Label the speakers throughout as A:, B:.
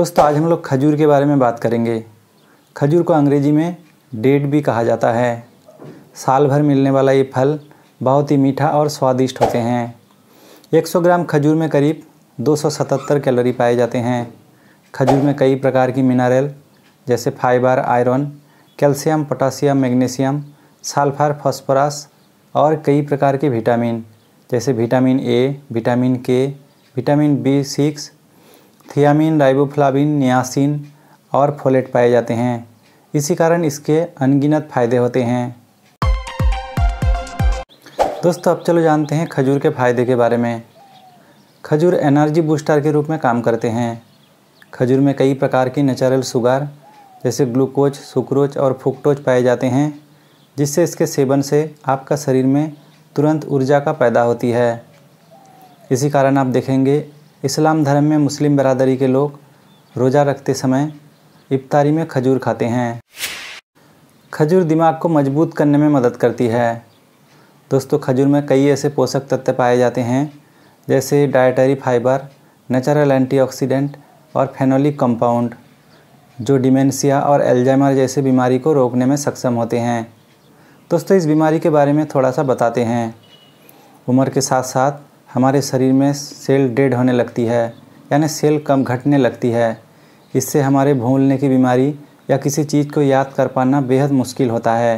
A: दोस्तों आज हम लोग खजूर के बारे में बात करेंगे खजूर को अंग्रेजी में डेट भी कहा जाता है साल भर मिलने वाला ये फल बहुत ही मीठा और स्वादिष्ट होते हैं 100 ग्राम खजूर में करीब 277 कैलोरी पाए जाते हैं खजूर में कई प्रकार की मिनरल जैसे fibre iron calcium potassium magnesium sulphur phosphorus और कई प्रकार के विटामिन जैसे vitamin A vitamin K vitamin B six thiamine riboflavin niacin और फोलेट पाए जाते हैं इसी कारण इसके अनगिनत फायदे होते हैं दोस्तों अब चलो जानते हैं खजूर के फायदे के बारे में खजूर एनर्जी बूस्टर के रूप में काम करते हैं खजूर में कई प्रकार की नेचुरल शुगर जैसे ग्लूकोज सुक्रोज और फुक्टोज पाए जाते हैं जिससे इसके सेवन से आपका शरीर में तुरंत ऊर्जा का पैदा होती है इसी कारण आप देखेंगे इस्लाम धर्म में मुस्लिम बरदारी के लोग रोज़ा रखते समय इफ्तारी में खजूर खाते हैं खजूर दिमाग को मजबूत करने में मदद करती है दोस्तों खजूर में कई ऐसे पोषक तत्व पाए जाते हैं जैसे डाइटरी फाइबर नेचुरल एंटीऑक्सीडेंट और फेनोलिक कंपाउंड जो डिमेंशिया और एल्जाइमर जैसे बीमारी को रोकने में सक्षम होते हैं दोस्तों इस बीमारी के बारे में थोड़ा सा बताते हैं उम्र के साथ साथ हमारे शरीर में सेल डेड होने लगती है यानी सेल कम घटने लगती है इससे हमारे भूलने की बीमारी या किसी चीज़ को याद कर पाना बेहद मुश्किल होता है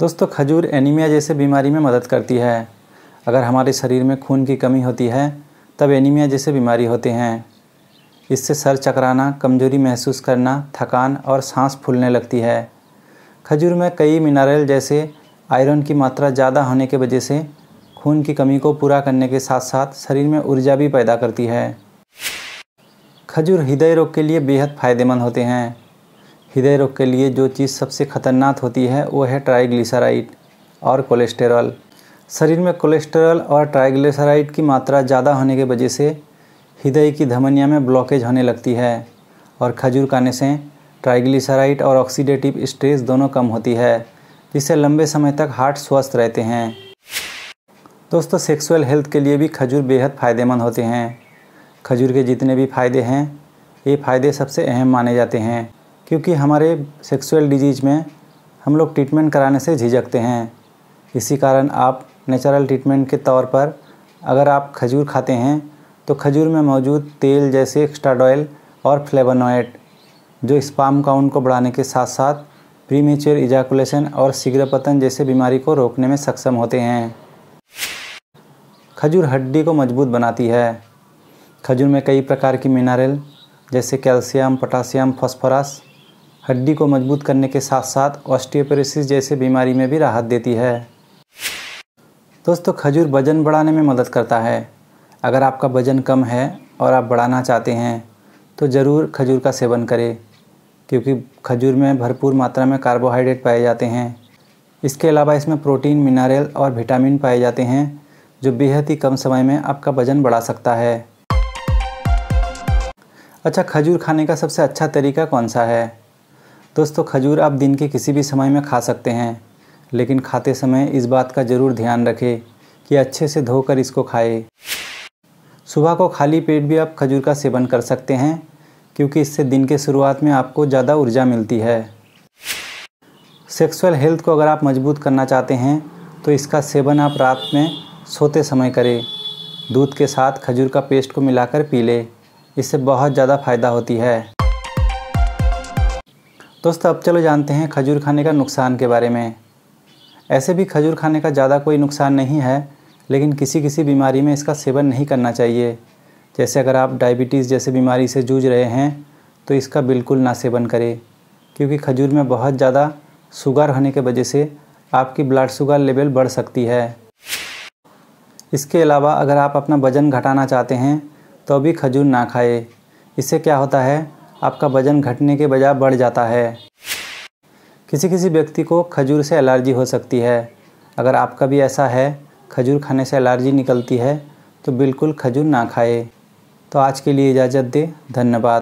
A: दोस्तों खजूर एनीमिया जैसे बीमारी में मदद करती है अगर हमारे शरीर में खून की कमी होती है तब एनीमिया जैसे बीमारी होते हैं इससे सर चकराना कमजोरी महसूस करना थकान और सांस फूलने लगती है खजूर में कई मिनरल जैसे आयरन की मात्रा ज़्यादा होने के वजह से खून की कमी को पूरा करने के साथ साथ शरीर में ऊर्जा भी पैदा करती है खजूर हृदय रोग के लिए बेहद फ़ायदेमंद होते हैं हृदय रोग के लिए जो चीज़ सबसे खतरनाक होती है वो है ट्राइग्लिसराइड और कोलेस्टेरॉल शरीर में कोलेस्टेरॉल और ट्राइग्लिसराइड की मात्रा ज़्यादा होने की वजह से हृदय की धमनिया में ब्लॉकेज होने लगती है और खजूर खाने से ट्राइग्लिसराइड और ऑक्सीडेटिव स्ट्रेस दोनों कम होती है जिससे लंबे समय तक हार्ट स्वस्थ रहते हैं दोस्तों सेक्सुअल हेल्थ के लिए भी खजूर बेहद फ़ायदेमंद होते हैं खजूर के जितने भी फ़ायदे हैं ये फ़ायदे सबसे अहम माने जाते हैं क्योंकि हमारे सेक्सुअल डिजीज़ में हम लोग ट्रीटमेंट कराने से झिझकते हैं इसी कारण आप नेचुरल ट्रीटमेंट के तौर पर अगर आप खजूर खाते हैं तो खजूर में मौजूद तेल जैसे एक्स्ट्राड और फ्लेवोनोइड जो स्पाम काउंट को बढ़ाने के साथ साथ प्रीमेच्योर इजाकुलेशन और शीघ्रपतन जैसे बीमारी को रोकने में सक्षम होते हैं खजूर हड्डी को मजबूत बनाती है खजूर में कई प्रकार की मिनरल जैसे कैल्शियम पोटासियम फॉस्फोरस हड्डी को मजबूत करने के साथ साथ ऑस्टियोपोरोसिस जैसे बीमारी में भी राहत देती है दोस्तों खजूर वज़न बढ़ाने में मदद करता है अगर आपका वज़न कम है और आप बढ़ाना चाहते हैं तो ज़रूर खजूर का सेवन करें क्योंकि खजूर में भरपूर मात्रा में कार्बोहाइड्रेट पाए जाते हैं इसके अलावा इसमें प्रोटीन मिनरल और विटामिन पाए जाते हैं जो बेहद ही कम समय में आपका वज़न बढ़ा सकता है अच्छा खजूर खाने का सबसे अच्छा तरीका कौन सा है दोस्तों खजूर आप दिन के किसी भी समय में खा सकते हैं लेकिन खाते समय इस बात का ज़रूर ध्यान रखें कि अच्छे से धोकर इसको खाएं। सुबह को खाली पेट भी आप खजूर का सेवन कर सकते हैं क्योंकि इससे दिन के शुरुआत में आपको ज़्यादा ऊर्जा मिलती है सेक्सुअल हेल्थ को अगर आप मजबूत करना चाहते हैं तो इसका सेवन आप रात में सोते समय करें दूध के साथ खजूर का पेस्ट को मिलाकर पी लें इससे बहुत ज़्यादा फ़ायदा होती है दोस्तों अब चलो जानते हैं खजूर खाने का नुकसान के बारे में ऐसे भी खजूर खाने का ज़्यादा कोई नुकसान नहीं है लेकिन किसी किसी बीमारी में इसका सेवन नहीं करना चाहिए जैसे अगर आप डायबिटीज़ जैसे बीमारी से जूझ रहे हैं तो इसका बिल्कुल ना सेवन करें क्योंकि खजूर में बहुत ज़्यादा शुगर होने के वजह से आपकी ब्लड शुगर लेवल बढ़ सकती है इसके अलावा अगर आप अपना वज़न घटाना चाहते हैं तो भी खजूर ना खाएं इससे क्या होता है आपका वज़न घटने के बजाय बढ़ जाता है किसी किसी व्यक्ति को खजूर से एलर्जी हो सकती है अगर आपका भी ऐसा है खजूर खाने से एलर्जी निकलती है तो बिल्कुल खजूर ना खाए तो आज के लिए इजाज़त दे धन्यवाद